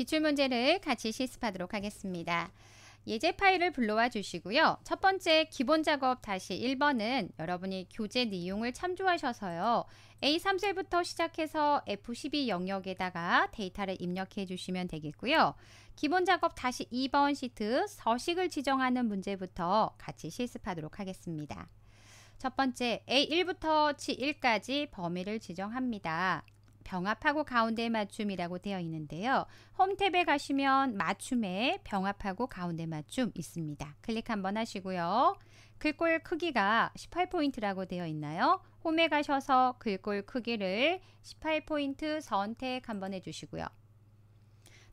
기출문제를 같이 실습하도록 하겠습니다. 예제 파일을 불러와 주시고요. 첫 번째 기본 작업 다시 1번은 여러분이 교재 내용을 참조하셔서요. A3셀부터 시작해서 F12 영역에다가 데이터를 입력해 주시면 되겠고요. 기본 작업 다시 2번 시트 서식을 지정하는 문제부터 같이 실습하도록 하겠습니다. 첫 번째 A1부터 G1까지 범위를 지정합니다. 병합하고 가운데 맞춤이라고 되어 있는데요. 홈탭에 가시면 맞춤에 병합하고 가운데 맞춤 있습니다. 클릭 한번 하시고요. 글꼴 크기가 18포인트라고 되어 있나요? 홈에 가셔서 글꼴 크기를 18포인트 선택 한번 해주시고요.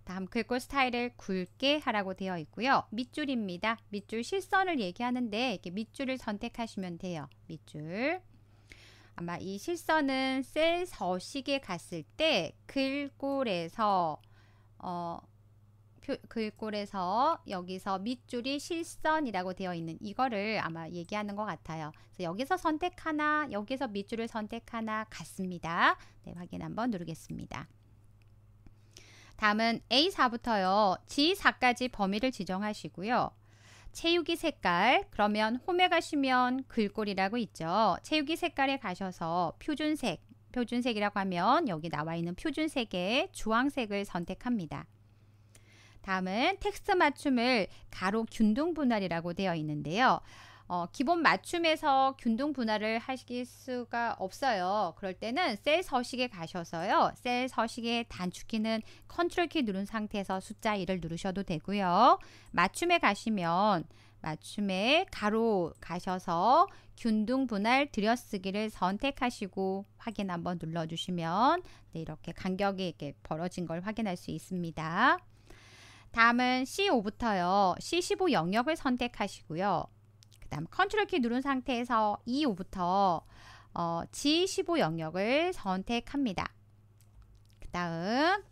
다음 글꼴 스타일을 굵게 하라고 되어 있고요. 밑줄입니다. 밑줄 실선을 얘기하는데 이렇게 밑줄을 선택하시면 돼요. 밑줄. 아마 이 실선은 셀 서식에 갔을 때 글꼴에서 어, 글꼴에서 여기서 밑줄이 실선이라고 되어 있는 이거를 아마 얘기하는 것 같아요. 여기서 선택하나 여기서 밑줄을 선택하나 같습니다. 네, 확인 한번 누르겠습니다. 다음은 A4부터요. G4까지 범위를 지정하시고요. 채우기 색깔 그러면 홈에 가시면 글꼴이라고 있죠. 채우기 색깔에 가셔서 표준색 표준색이라고 하면 여기 나와 있는 표준색의 주황색을 선택합니다. 다음은 텍스트 맞춤을 가로 균등 분할이라고 되어 있는데요. 어, 기본 맞춤에서 균등 분할을 하실 수가 없어요. 그럴 때는 셀 서식에 가셔서요. 셀서식에 단축키는 컨트롤 키 누른 상태에서 숫자 1을 누르셔도 되고요. 맞춤에 가시면 맞춤에 가로 가셔서 균등 분할 들여쓰기를 선택하시고 확인 한번 눌러주시면 네, 이렇게 간격이 이렇게 벌어진 걸 확인할 수 있습니다. 다음은 C5부터요. C15 영역을 선택하시고요. 그 다음 컨트롤 키 누른 상태에서 2호부터 어, G15 영역을 선택합니다. 그 다음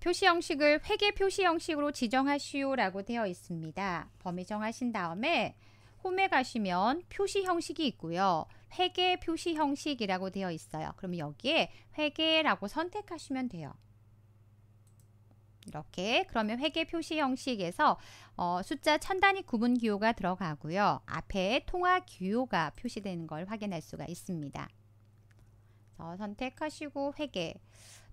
표시 형식을 회계 표시 형식으로 지정하시오 라고 되어 있습니다. 범위 정하신 다음에 홈에 가시면 표시 형식이 있고요. 회계 표시 형식이라고 되어 있어요. 그럼 여기에 회계라고 선택하시면 돼요. 이렇게 그러면 회계 표시 형식에서 어, 숫자 천 단위 구분 기호가 들어가고요. 앞에 통화 기호가 표시되는 걸 확인할 수가 있습니다. 그 선택하시고 회계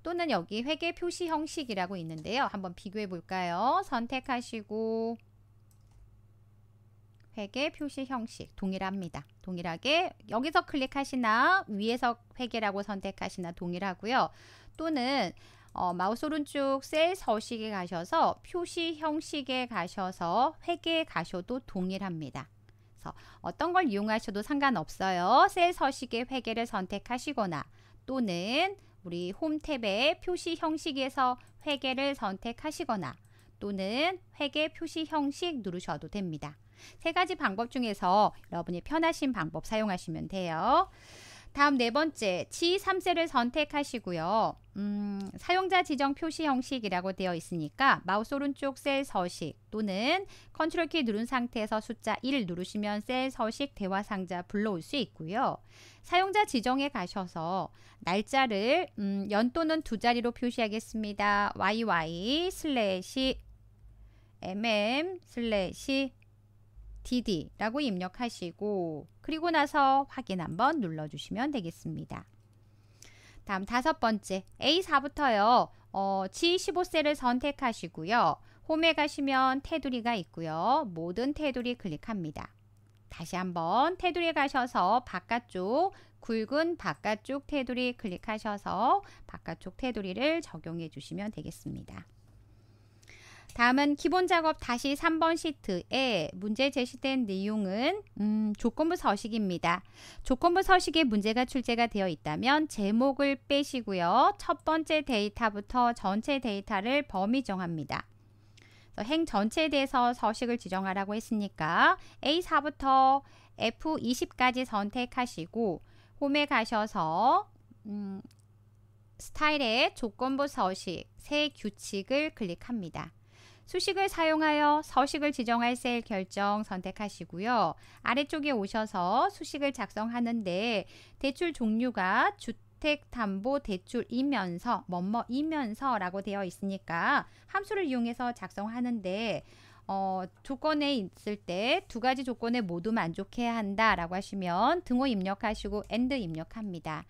또는 여기 회계 표시 형식이라고 있는데요. 한번 비교해 볼까요? 선택하시고 회계 표시 형식 동일합니다. 동일하게 여기서 클릭하시나 위에서 회계라고 선택하시나 동일하고요. 또는 어, 마우스 오른쪽 셀 서식에 가셔서 표시 형식에 가셔서 회계에 가셔도 동일합니다. 그래서 어떤 걸 이용하셔도 상관없어요. 셀 서식의 회계를 선택하시거나 또는 우리 홈탭의 표시 형식에서 회계를 선택하시거나 또는 회계 표시 형식 누르셔도 됩니다. 세 가지 방법 중에서 여러분이 편하신 방법 사용하시면 돼요. 다음 네 번째, g 3세를 선택하시고요. 음, 사용자 지정 표시 형식이라고 되어 있으니까 마우스 오른쪽 셀 서식 또는 컨트롤 키 누른 상태에서 숫자 1 누르시면 셀 서식 대화 상자 불러올 수 있고요. 사용자 지정에 가셔서 날짜를 음, 연 또는 두 자리로 표시하겠습니다. yy 슬래시 mm 슬래시 dd라고 입력하시고 그리고 나서 확인 한번 눌러주시면 되겠습니다. 다음 다섯 번째 A4부터요. 어, G15셀을 선택하시고요. 홈에 가시면 테두리가 있고요. 모든 테두리 클릭합니다. 다시 한번 테두리에 가셔서 바깥쪽 굵은 바깥쪽 테두리 클릭하셔서 바깥쪽 테두리를 적용해 주시면 되겠습니다. 다음은 기본 작업 다시 3번 시트에 문제 제시된 내용은 음, 조건부 서식입니다. 조건부 서식에 문제가 출제가 되어 있다면 제목을 빼시고요. 첫 번째 데이터부터 전체 데이터를 범위 정합니다. 행 전체에 대해서 서식을 지정하라고 했으니까 A4부터 F20까지 선택하시고 홈에 가셔서 음, 스타일의 조건부 서식 새 규칙을 클릭합니다. 수식을 사용하여 서식을 지정할 셀 결정 선택하시고요. 아래쪽에 오셔서 수식을 작성하는데 대출 종류가 주택담보대출이면서 뭐뭐이면서 라고 되어 있으니까 함수를 이용해서 작성하는데 어, 조건에 있을 때 두 가지 조건에 모두 만족해야 한다 라고 하시면 등호 입력하시고 엔드 입력합니다.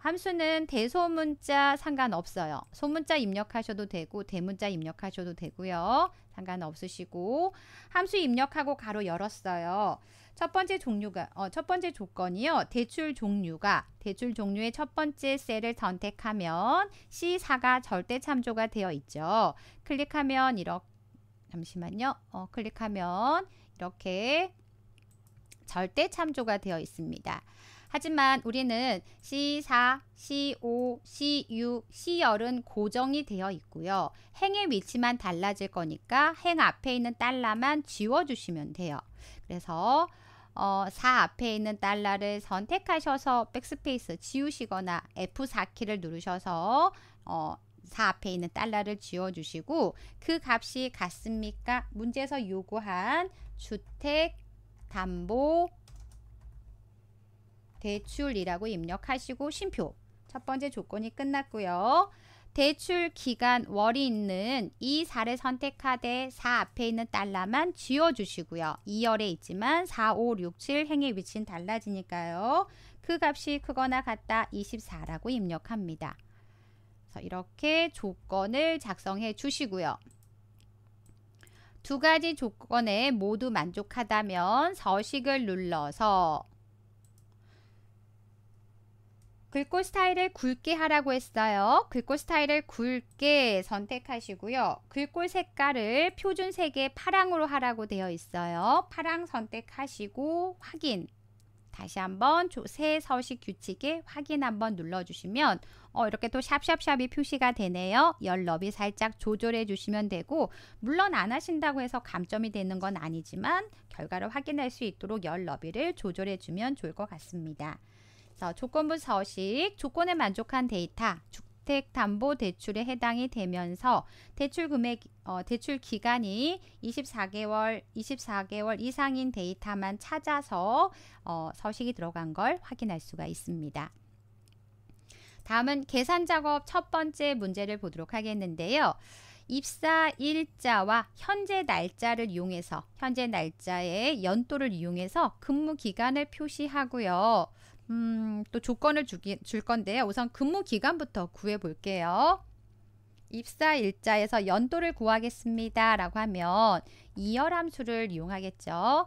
함수는 대소문자 상관없어요. 소문자 입력하셔도 되고 대문자 입력하셔도 되고요. 상관없으시고 함수 입력하고 가로 열었어요. 첫 번째 종류가 어, 첫 번째 조건이요. 대출 종류가 대출 종류의 첫 번째 셀을 선택하면 C4가 절대 참조가 되어 있죠. 클릭하면 이렇게 잠시만요. 어, 클릭하면 이렇게 절대 참조가 되어 있습니다. 하지만 우리는 C4, C5, C6, C열은 고정이 되어 있고요. 행의 위치만 달라질 거니까 행 앞에 있는 달러만 지워주시면 돼요. 그래서 어, 4 앞에 있는 달러를 선택하셔서 백스페이스 지우시거나 F4키를 누르셔서 어, 4 앞에 있는 달러를 지워주시고 그 값이 같습니까? 문제에서 요구한 주택 담보 대출이라고 입력하시고 쉼표 첫 번째 조건이 끝났고요. 대출 기간 월이 있는 이 사를 선택하되 사 앞에 있는 달러만 지워주시고요. 2열에 있지만 4, 5, 6, 7 행의 위치는 달라지니까요. 그 값이 크거나 같다 24라고 입력합니다. 그래서 이렇게 조건을 작성해 주시고요. 두 가지 조건에 모두 만족하다면 서식을 눌러서 글꼴 스타일을 굵게 하라고 했어요. 글꼴 스타일을 굵게 선택하시고요. 글꼴 색깔을 표준색의 파랑으로 하라고 되어 있어요. 파랑 선택하시고 확인 다시 한번 새 서식 규칙에 확인 한번 눌러주시면 어, 이렇게 또 샵샵샵이 표시가 되네요. 열 너비 살짝 조절해 주시면 되고 물론 안 하신다고 해서 감점이 되는 건 아니지만 결과를 확인할 수 있도록 열 너비를 조절해 주면 좋을 것 같습니다. 자, 어, 조건부 서식, 조건에 만족한 데이터, 주택담보대출에 해당이 되면서 대출 금액, 어, 대출 기간이 24개월, 24개월 이상인 데이터만 찾아서 어, 서식이 들어간 걸 확인할 수가 있습니다. 다음은 계산 작업 첫 번째 문제를 보도록 하겠는데요. 입사 일자와 현재 날짜를 이용해서 현재 날짜의 연도를 이용해서 근무 기간을 표시하고요. 음, 또 조건을 주기, 줄 건데요. 우선 근무 기간부터 구해 볼게요. 입사 일자에서 연도를 구하겠습니다. 라고 하면 이열 함수를 이용하겠죠.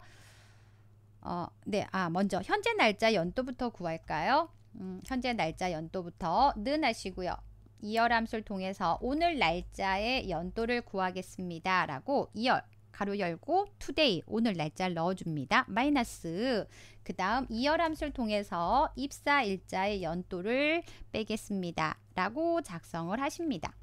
어, 네, 아, 먼저 현재 날짜 연도부터 구할까요? 음, 현재 날짜 연도부터 는 하시고요. 이열 함수를 통해서 오늘 날짜의 연도를 구하겠습니다. 라고 이열 가로 열고 today 오늘 날짜를 넣어줍니다. 마이너스 그 다음 이열함수를 통해서 입사 일자의 연도를 빼겠습니다. 라고 작성을 하십니다.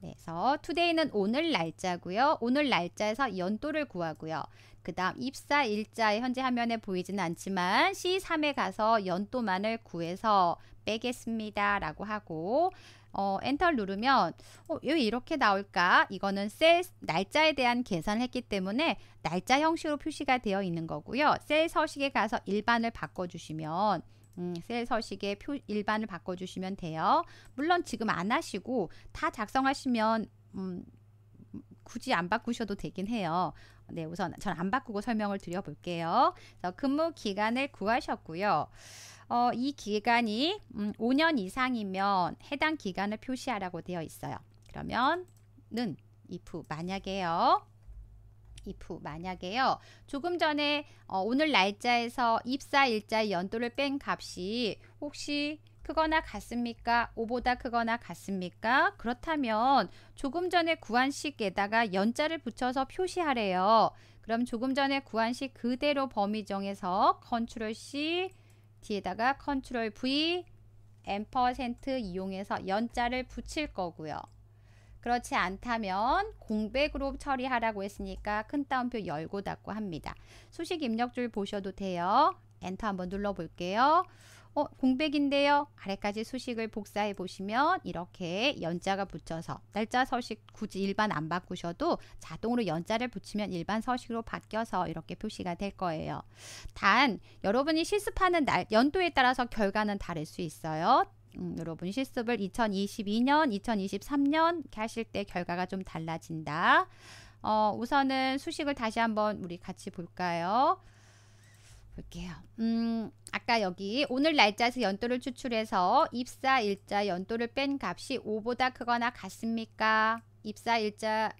네, 그래서 today는 오늘 날짜고요. 오늘 날짜에서 연도를 구하고요. 그 다음 입사 일자 의 현재 화면에 보이진 않지만 C3에 가서 연도만을 구해서 빼겠습니다. 라고 하고 어, 엔터를 누르면 어, 왜 이렇게 나올까? 이거는 셀 날짜에 대한 계산을 했기 때문에 날짜 형식으로 표시가 되어 있는 거고요. 셀 서식에 가서 일반을 바꿔주시면 음, 셀서식에 표, 일반을 바꿔주시면 돼요. 물론 지금 안 하시고 다 작성하시면 음, 굳이 안 바꾸셔도 되긴 해요. 네, 우선 전 안 바꾸고 설명을 드려볼게요. 근무 기간을 구하셨고요. 어, 이 기간이 음, 5년 이상이면 해당 기간을 표시하라고 되어 있어요. 그러면는 if 만약에요. if 만약에요. 조금 전에 어, 오늘 날짜에서 입사 일자의 연도를 뺀 값이 혹시 크거나 같습니까? 5보다 크거나 같습니까? 그렇다면 조금 전에 구한식에다가 연자를 붙여서 표시하래요. 그럼 조금 전에 구한식 그대로 범위 정해서 컨트롤 C 뒤에다가 컨트롤 V 앰퍼센트 이용해서 연자를 붙일 거고요. 그렇지 않다면 공백으로 처리하라고 했으니까 큰 따옴표 열고 닫고 합니다. 수식 입력줄 보셔도 돼요. 엔터 한번 눌러볼게요. 어, 공백인데요. 아래까지 수식을 복사해 보시면 이렇게 연자가 붙여서 날짜 서식 굳이 일반 안 바꾸셔도 자동으로 연자를 붙이면 일반 서식으로 바뀌어서 이렇게 표시가 될 거예요. 단 여러분이 실습하는 날 연도에 따라서 결과는 다를 수 있어요. 음, 여러분 실습을 2022년, 2023년 하실 때 결과가 좀 달라진다. 어, 우선은 수식을 다시 한번 우리 같이 볼까요? 볼게요. 음, 아까 여기 오늘 날짜에서 연도를 추출해서 입사 일자 연도를 뺀 값이 5보다 크거나 같습니까? 입사 일자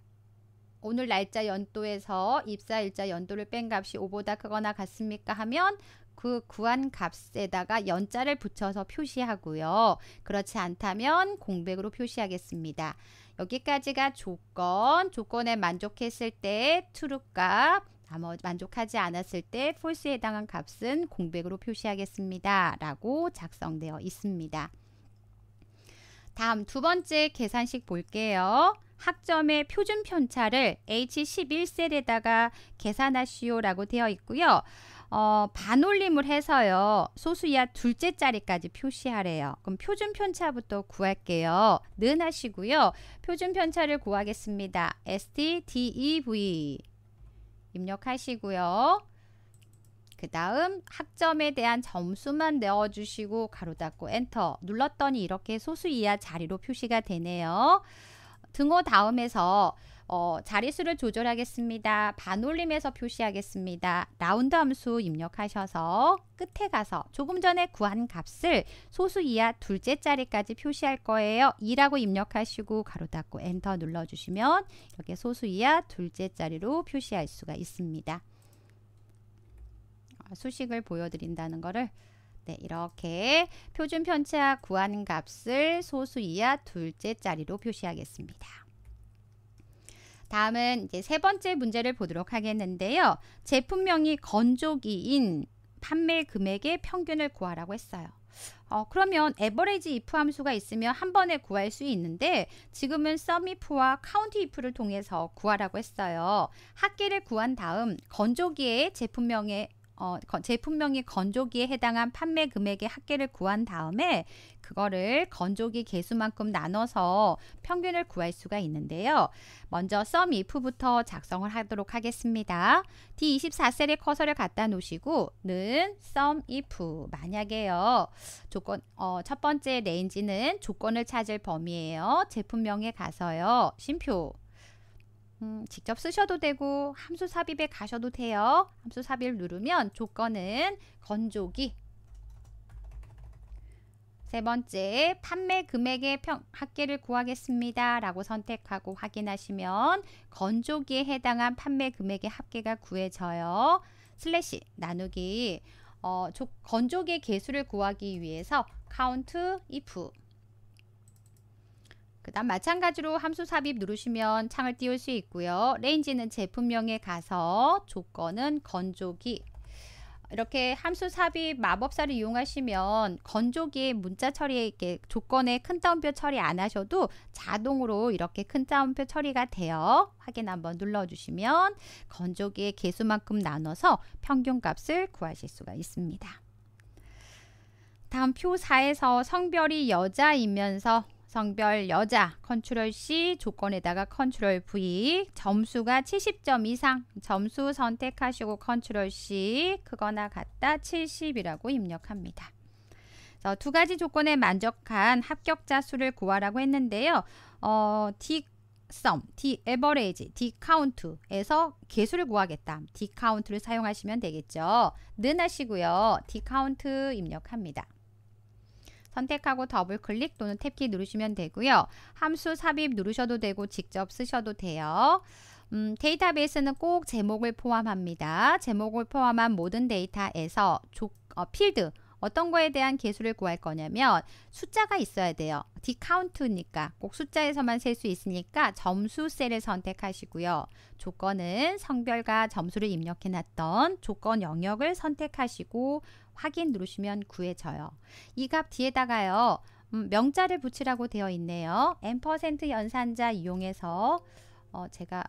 오늘 날짜 연도에서 입사 일자 연도를 뺀 값이 5보다 크거나 같습니까? 하면 그 구한 값에다가 연자를 붙여서 표시하고요. 그렇지 않다면 공백으로 표시하겠습니다. 여기까지가 조건, 조건에 만족했을 때 t r 값 아마 만족하지 않았을 때 false에 해당한 값은 공백으로 표시하겠습니다. 라고 작성되어 있습니다. 다음 두 번째 계산식 볼게요. 학점의 표준 편차를 H11셀에다가 계산하시오 라고 되어 있고요. 어, 반올림을 해서요. 소수야 둘째 자리까지 표시하래요. 그럼 표준 편차부터 구할게요. 는 하시고요. 표준 편차를 구하겠습니다. ST, DEV 입력하시고요. 그 다음 학점에 대한 점수만 넣어주시고 가로 닫고 엔터 눌렀더니 이렇게 소수 이하 자리로 표시가 되네요. 등호 다음에서 어, 자릿수를 조절하겠습니다. 반올림해서 표시하겠습니다. 라운드 함수 입력하셔서 끝에 가서 조금 전에 구한 값을 소수 이하 둘째 자리까지 표시할 거예요. 2라고 입력하시고 가로 닫고 엔터 눌러주시면 이렇게 소수 이하 둘째 자리로 표시할 수가 있습니다. 어, 수식을 보여드린다는 거를 네, 이렇게 표준 편차 구한 값을 소수 이하 둘째 자리로 표시하겠습니다. 다음은 이제 세 번째 문제를 보도록 하겠는데요. 제품명이 건조기인 판매 금액의 평균을 구하라고 했어요. 어, 그러면 에버레지 if 함수가 있으면 한 번에 구할 수 있는데 지금은 sum if와 count if를 통해서 구하라고 했어요. 학기를 구한 다음 건조기의 제품명의 어, 제품명이 건조기에 해당한 판매 금액의 합계를 구한 다음에 그거를 건조기 개수만큼 나눠서 평균을 구할 수가 있는데요. 먼저 썸 if부터 작성을 하도록 하겠습니다. D24셀에 커서를 갖다 놓으시고 는썸 if 만약에요. 조건 어, 첫 번째 레인지는 조건을 찾을 범위예요. 제품명에 가서요. 심표 음, 직접 쓰셔도 되고 함수 삽입에 가셔도 돼요. 함수 삽입 을 누르면 조건은 건조기 세 번째, 판매 금액의 평, 합계를 구하겠습니다. 라고 선택하고 확인하시면 건조기에 해당한 판매 금액의 합계가 구해져요. 슬래시 나누기 어, 조, 건조기의 개수를 구하기 위해서 카운트 if 그 다음 마찬가지로 함수 삽입 누르시면 창을 띄울 수 있고요. 레인지는 제품명에 가서 조건은 건조기 이렇게 함수 삽입 마법사를 이용하시면 건조기에 문자 처리 이렇게 조건에 큰 따옴표 처리 안 하셔도 자동으로 이렇게 큰 따옴표 처리가 돼요. 확인 한번 눌러주시면 건조기의 개수만큼 나눠서 평균값을 구하실 수가 있습니다. 다음 표 4에서 성별이 여자이면서 성별 여자 컨트롤 C 조건에다가 컨트롤 V 점수가 70점 이상 점수 선택하시고 컨트롤 C 크거나 같다 70이라고 입력합니다. 자, 두 가지 조건에 만족한 합격자 수를 구하라고 했는데요. 어, D sum, D average, D count에서 개수를 구하겠다. D count를 사용하시면 되겠죠. 는 하시고요. D count 입력합니다. 선택하고 더블 클릭 또는 탭키 누르시면 되고요. 함수 삽입 누르셔도 되고 직접 쓰셔도 돼요. 음, 데이터베이스는 꼭 제목을 포함합니다. 제목을 포함한 모든 데이터에서 조, 어, 필드 어떤 거에 대한 개수를 구할 거냐면 숫자가 있어야 돼요. 디카운트니까 꼭 숫자에서만 셀 수 있으니까 점수 셀을 선택하시고요. 조건은 성별과 점수를 입력해 놨던 조건 영역을 선택하시고 확인 누르시면 구해져요. 이 값 뒤에다가요. 음, 명자를 붙이라고 되어 있네요. n% 연산자 이용해서 어, 제가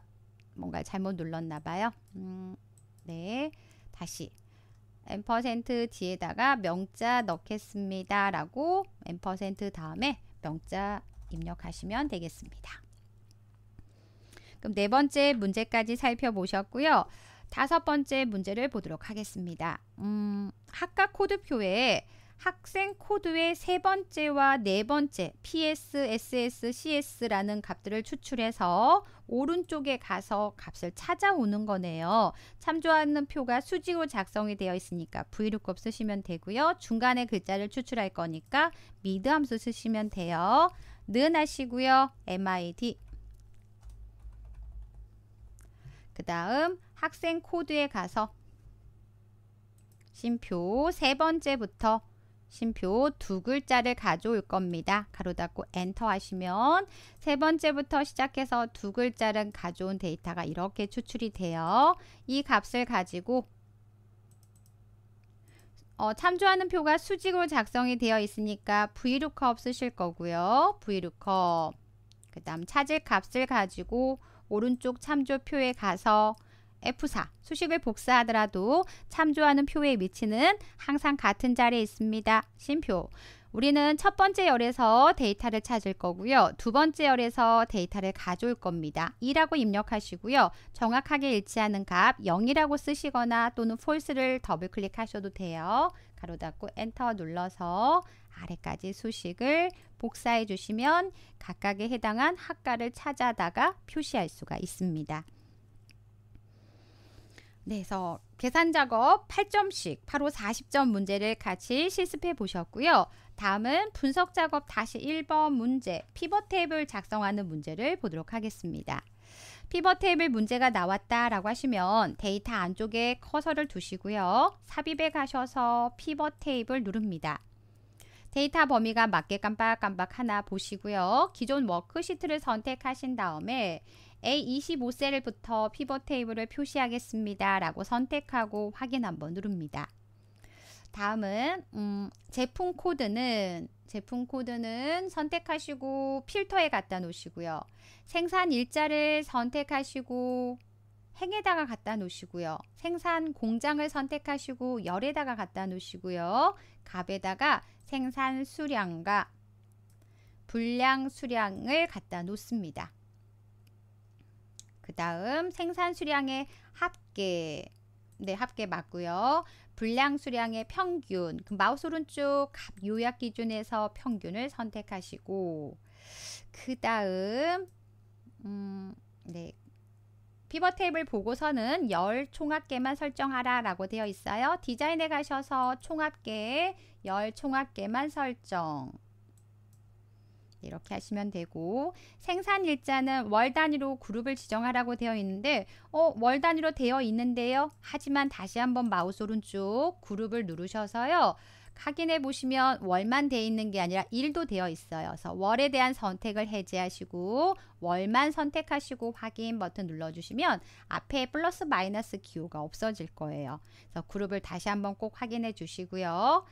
뭔가 잘못 눌렀나 봐요. 음, 네, 다시 n% 뒤에다가 명자 넣겠습니다. 라고 n% 다음에 명자 입력하시면 되겠습니다. 그럼 네 번째 문제까지 살펴보셨고요. 다섯 번째 문제를 보도록 하겠습니다. 음, 학과 코드표에 학생 코드의 세 번째와 네 번째 PS, SS, CS라는 값들을 추출해서 오른쪽에 가서 값을 찾아오는 거네요. 참조하는 표가 수직으로 작성이 되어 있으니까 v l o 쓰시면 되고요. 중간에 글자를 추출할 거니까 미드 함수 쓰시면 돼요. 는 하시고요. MID 그 다음 학생 코드에 가서 심표 세 번째부터 심표 두 글자를 가져올 겁니다. 가로 닫고 엔터 하시면 세 번째부터 시작해서 두 글자를 가져온 데이터가 이렇게 추출이 돼요. 이 값을 가지고 어, 참조하는 표가 수직으로 작성이 되어 있으니까 vlookup 쓰실 거고요. vlookup 그 다음 찾을 값을 가지고 오른쪽 참조표에 가서 F4 수식을 복사하더라도 참조하는 표의 위치는 항상 같은 자리에 있습니다. 심표 우리는 첫 번째 열에서 데이터를 찾을 거고요. 두 번째 열에서 데이터를 가져올 겁니다. 2라고 입력하시고요. 정확하게 일치하는 값 0이라고 쓰시거나 또는 false를 더블 클릭하셔도 돼요. 가로 닫고 엔터 눌러서 아래까지 수식을 복사해 주시면 각각에 해당한 학과를 찾아다가 표시할 수가 있습니다. 그래서 계산 작업 8점씩 바로 40점 문제를 같이 실습해 보셨고요. 다음은 분석 작업 다시 1번 문제 피벗 테이블 작성하는 문제를 보도록 하겠습니다. 피벗 테이블 문제가 나왔다라고 하시면 데이터 안쪽에 커서를 두시고요. 삽입에 가셔서 피벗 테이블 누릅니다. 데이터 범위가 맞게 깜빡깜빡 하나 보시고요. 기존 워크시트를 선택하신 다음에 A25셀부터 피벗 테이블을 표시하겠습니다. 라고 선택하고 확인 한번 누릅니다. 다음은 음, 제품 코드는 제품 코드는 선택하시고 필터에 갖다 놓으시고요. 생산 일자를 선택하시고 행에다가 갖다 놓으시고요. 생산 공장을 선택하시고 열에다가 갖다 놓으시고요. 값에다가 생산 수량과 분량 수량을 갖다 놓습니다. 그 다음 생산 수량의 합계 네, 합계 맞고요. 분량 수량의 평균. 그 마우스 오른쪽 요약 기준에서 평균을 선택하시고 그 다음 음, 네. 피벗 테이블 보고서는 열 총합계만 설정하라 라고 되어 있어요. 디자인에 가셔서 총합계 열 총합계만 설정 이렇게 하시면 되고 생산 일자는 월 단위로 그룹을 지정하라고 되어 있는데 어, 월 단위로 되어 있는데요. 하지만 다시 한번 마우스 오른쪽 그룹을 누르셔서요. 확인해 보시면 월만 되어 있는 게 아니라 일도 되어 있어요. 그래서 월에 대한 선택을 해제하시고 월만 선택하시고 확인 버튼 눌러주시면 앞에 플러스 마이너스 기호가 없어질 거예요. 그래서 그룹을 다시 한번 꼭 확인해 주시고요.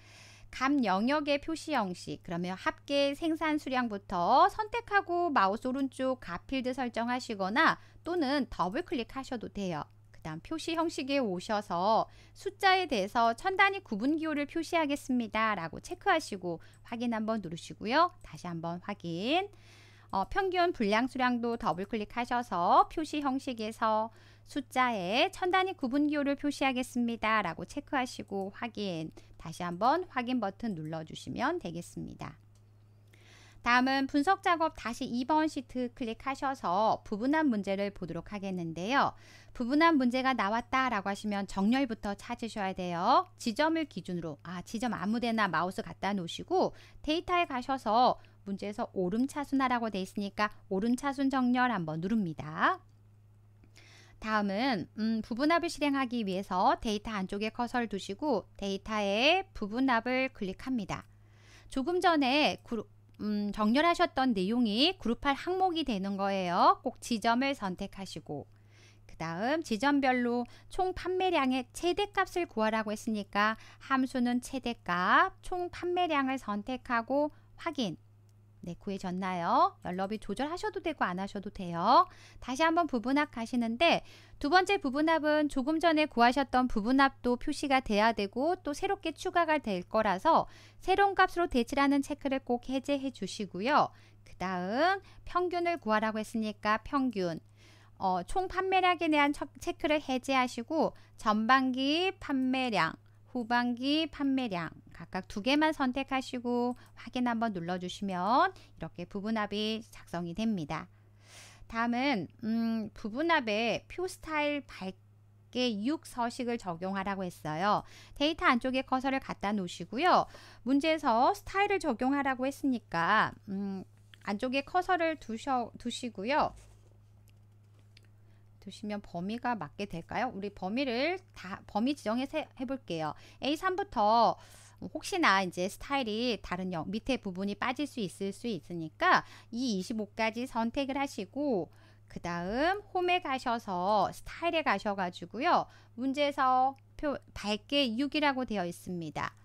감 영역의 표시 형식 그러면 합계 생산 수량부터 선택하고 마우스 오른쪽 가필드 설정하시거나 또는 더블 클릭하셔도 돼요. 그 다음 표시 형식에 오셔서 숫자에 대해서 천 단위 구분 기호를 표시하겠습니다. 라고 체크하시고 확인 한번 누르시고요. 다시 한번 확인 어, 평균 분량 수량도 더블 클릭하셔서 표시 형식에서 숫자에 천 단위 구분 기호를 표시하겠습니다. 라고 체크하시고 확인 다시 한번 확인 버튼 눌러주시면 되겠습니다. 다음은 분석 작업 다시 2번 시트 클릭하셔서 부분한 문제를 보도록 하겠는데요. 부분한 문제가 나왔다 라고 하시면 정렬부터 찾으셔야 돼요. 지점을 기준으로 아 지점 아무데나 마우스 갖다 놓으시고 데이터에 가셔서 문제에서 오름차순하라고 돼 있으니까 오름차순 정렬 한번 누릅니다. 다음은 음, 부분합을 실행하기 위해서 데이터 안쪽에 커서를 두시고 데이터에 부분합을 클릭합니다. 조금 전에 그룹, 음, 정렬하셨던 내용이 그룹할 항목이 되는 거예요. 꼭 지점을 선택하시고 그 다음 지점별로 총 판매량의 최대값을 구하라고 했으니까 함수는 최대값, 총 판매량을 선택하고 확인 네, 구해졌나요? 연럽이 조절하셔도 되고 안 하셔도 돼요. 다시 한번 부분합 가시는데 두 번째 부분합은 조금 전에 구하셨던 부분합도 표시가 돼야 되고 또 새롭게 추가가 될 거라서 새로운 값으로 대치라는 체크를 꼭 해제해 주시고요. 그 다음 평균을 구하라고 했으니까 평균 어, 총 판매량에 대한 체크를 해제하시고 전반기 판매량 후반기 판매량 각각 두 개만 선택하시고 확인 한번 눌러주시면 이렇게 부분합이 작성이 됩니다. 다음은 음, 부분합에 표 스타일 밝게 6 서식을 적용하라고 했어요. 데이터 안쪽에 커서를 갖다 놓으시고요. 문제에서 스타일을 적용하라고 했으니까 음, 안쪽에 커서를 두셔, 두시고요. 두시면 범위가 맞게 될까요? 우리 범위를 다 범위 지정해볼게요 A3부터 혹시나 이제 스타일이 다른 영 밑에 부분이 빠질 수 있을 수 있으니까 e 이 25까지 선택을 하시고 그 다음 홈에 가셔서 스타일에 가셔가지고요. 문제에서 표 밝게 6이라고 되어 있습니다.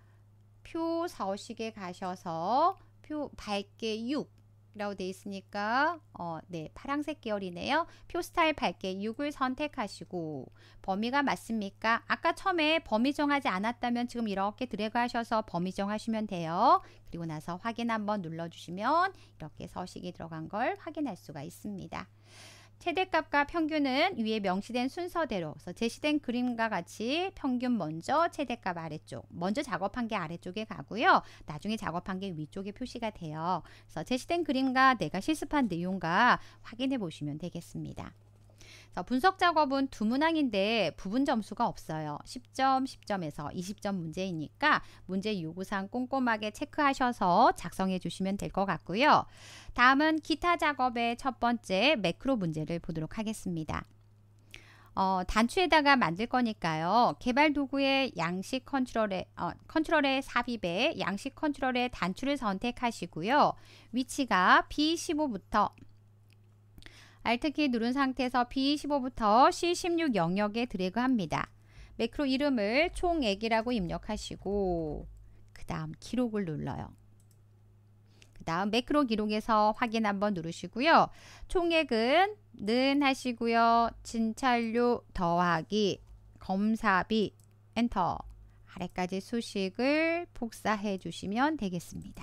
표 서식에 가셔서 표 밝게 6 라고 돼 있으니까 어, 네 파랑색 계열이네요. 표 스타일 밝게 6을 선택하시고 범위가 맞습니까? 아까 처음에 범위 정하지 않았다면 지금 이렇게 드래그 하셔서 범위 정하시면 돼요. 그리고 나서 확인 한번 눌러주시면 이렇게 서식이 들어간 걸 확인할 수가 있습니다. 최대값과 평균은 위에 명시된 순서대로 제시된 그림과 같이 평균 먼저 최대값 아래쪽 먼저 작업한 게 아래쪽에 가고요. 나중에 작업한 게 위쪽에 표시가 돼요. 그래서 제시된 그림과 내가 실습한 내용과 확인해 보시면 되겠습니다. 분석 작업은 두 문항인데 부분 점수가 없어요. 10점, 10점에서 20점 문제이니까 문제 요구사항 꼼꼼하게 체크하셔서 작성해 주시면 될 것 같고요. 다음은 기타 작업의 첫 번째 매크로 문제를 보도록 하겠습니다. 어, 단추에다가 만들 거니까요. 개발 도구의 양식 컨트롤에, 어, 컨트롤의 삽입에 양식 컨트롤의 단추를 선택하시고요. 위치가 B15부터 Alt키 누른 상태에서 B15부터 C16 영역에 드래그합니다. 매크로 이름을 총액이라고 입력하시고 그 다음 기록을 눌러요. 그 다음 매크로 기록에서 확인 한번 누르시고요. 총액은 는 하시고요. 진찰료 더하기 검사비 엔터 아래까지 수식을 복사해 주시면 되겠습니다.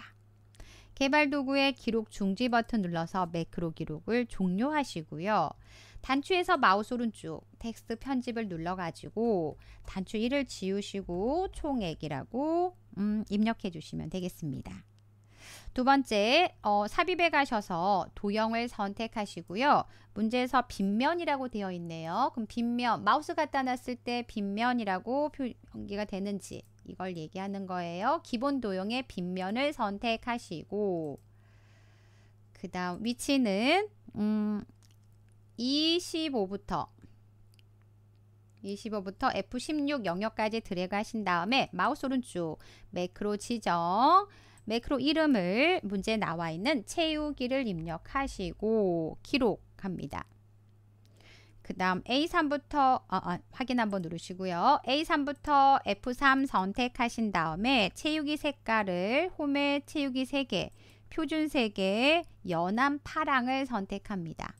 개발 도구의 기록 중지 버튼 눌러서 매크로 기록을 종료하시고요. 단추에서 마우스 오른쪽 텍스트 편집을 눌러가지고 단추 1을 지우시고 총액이라고 음, 입력해 주시면 되겠습니다. 두 번째, 어, 삽입에 가셔서 도형을 선택하시고요. 문제에서 빗면이라고 되어 있네요. 그럼 빗면, 마우스 갖다 놨을 때 빗면이라고 표기가 되는지 이걸 얘기하는 거예요. 기본 도형의 빗면을 선택하시고 그 다음 위치는 음, 25부터 25부터 F16 영역까지 드래그 하신 다음에 마우스 오른쪽 매크로 지정 매크로 이름을 문제 나와 있는 채우기를 입력하시고 기록합니다. 그 다음 A3부터 어, 어, 확인 한번 누르시고요. A3부터 F3 선택하신 다음에 채우기 색깔을 홈에 채우기 3개, 표준 3개, 연한 파랑을 선택합니다.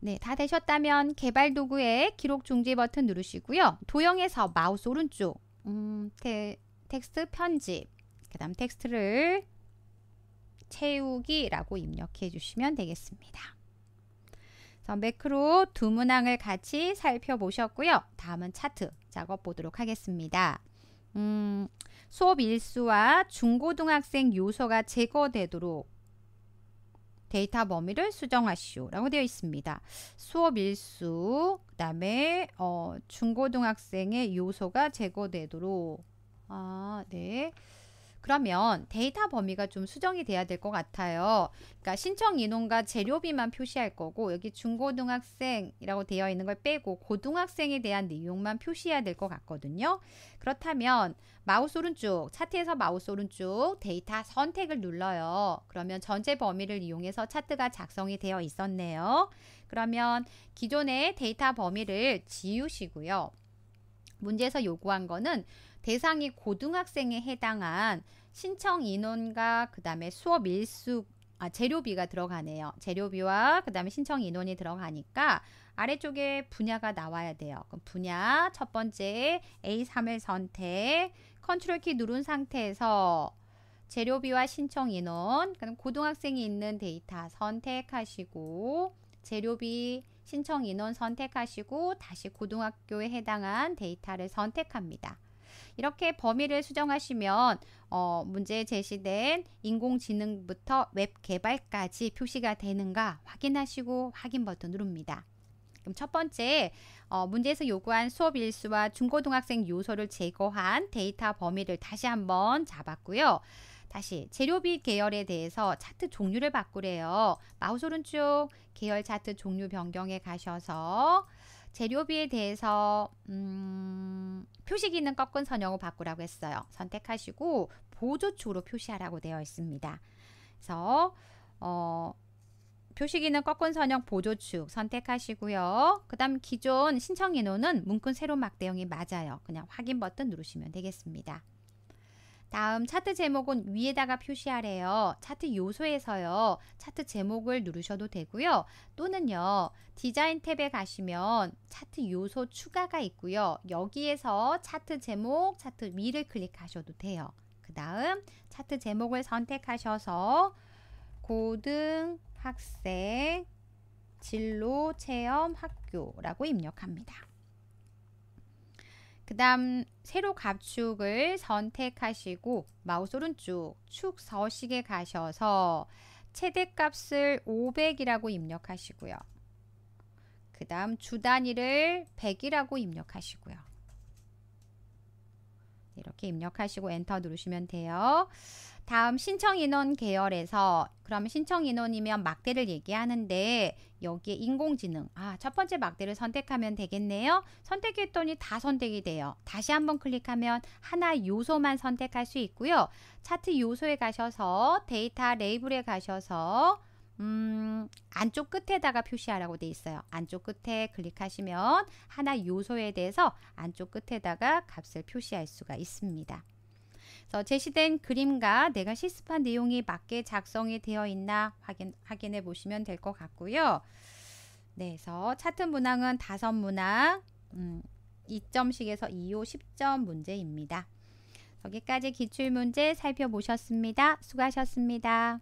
네, 다 되셨다면 개발 도구에 기록 중지 버튼 누르시고요. 도형에서 마우스 오른쪽, 음, 테, 텍스트 편집, 그 다음 텍스트를 채우기라고 입력해 주시면 되겠습니다. 그래서 매크로 두 문항을 같이 살펴보셨고요. 다음은 차트 작업 보도록 하겠습니다. 음, 수업 일수와 중고등학생 요소가 제거되도록 데이터 범위를 수정하시오 라고 되어 있습니다. 수업 일수 그 다음에 어, 중고등학생의 요소가 제거되도록 아, 네. 그러면 데이터 범위가 좀 수정이 돼야 될 것 같아요. 그러니까 신청 인원과 재료비만 표시할 거고 여기 중고등학생이라고 되어 있는 걸 빼고 고등학생에 대한 내용만 표시해야 될 것 같거든요. 그렇다면 마우스 오른쪽 차트에서 마우스 오른쪽 데이터 선택을 눌러요. 그러면 전체 범위를 이용해서 차트가 작성이 되어 있었네요. 그러면 기존의 데이터 범위를 지우시고요. 문제에서 요구한 거는 대상이 고등학생에 해당한 신청 인원과 그 다음에 수업 일수 아, 재료비가 들어가네요. 재료비와 그 다음에 신청 인원이 들어가니까 아래쪽에 분야가 나와야 돼요. 그럼 분야 첫 번째 A3을 선택 컨트롤 키 누른 상태에서 재료비와 신청 인원 그럼 고등학생이 있는 데이터 선택하시고 재료비 신청 인원 선택하시고 다시 고등학교에 해당한 데이터를 선택합니다. 이렇게 범위를 수정하시면 어, 문제에 제시된 인공지능부터 웹 개발까지 표시가 되는가 확인하시고 확인 버튼 누릅니다. 그럼 첫 번째 어, 문제에서 요구한 수업 일수와 중고등학생 요소를 제거한 데이터 범위를 다시 한번 잡았고요. 다시 재료비 계열에 대해서 차트 종류를 바꾸래요. 마우스 오른쪽 계열 차트 종류 변경에 가셔서 재료비에 대해서 음, 표시기는 꺾은 선형으로 바꾸라고 했어요. 선택하시고 보조초로 표시하라고 되어 있습니다. 그래서 어, 표식 있는 꺾은 선형 보조축 선택하시고요. 그 다음 기존 신청 인원은 문건 세로 막대형이 맞아요. 그냥 확인 버튼 누르시면 되겠습니다. 다음 차트 제목은 위에다가 표시하래요. 차트 요소에서요. 차트 제목을 누르셔도 되고요. 또는요. 디자인 탭에 가시면 차트 요소 추가가 있고요. 여기에서 차트 제목, 차트 위를 클릭하셔도 돼요. 그 다음 차트 제목을 선택하셔서 고등학생 진로 체험 학교라고 입력합니다. 그 다음 세로 갑축을 선택하시고 마우스 오른쪽 축 서식에 가셔서 최대값을 500이라고 입력하시고요. 그 다음 주 단위를 100이라고 입력하시고요. 이렇게 입력하시고 엔터 누르시면 돼요. 다음 신청 인원 계열에서 그럼 신청 인원이면 막대를 얘기하는데 여기에 인공지능 아 첫 번째 막대를 선택하면 되겠네요. 선택했더니 다 선택이 돼요. 다시 한번 클릭하면 하나 요소만 선택할 수 있고요. 차트 요소에 가셔서 데이터 레이블에 가셔서 음, 안쪽 끝에다가 표시하라고 돼 있어요. 안쪽 끝에 클릭하시면 하나 요소에 대해서 안쪽 끝에다가 값을 표시할 수가 있습니다. 그래서 제시된 그림과 내가 실습한 내용이 맞게 작성이 되어 있나 확인, 확인해 보시면 될 것 같고요. 네, 그래서 차트 문항은 다섯 문항, 음, 2점씩에서 2호 10점 문제입니다. 여기까지 기출문제 살펴보셨습니다. 수고하셨습니다.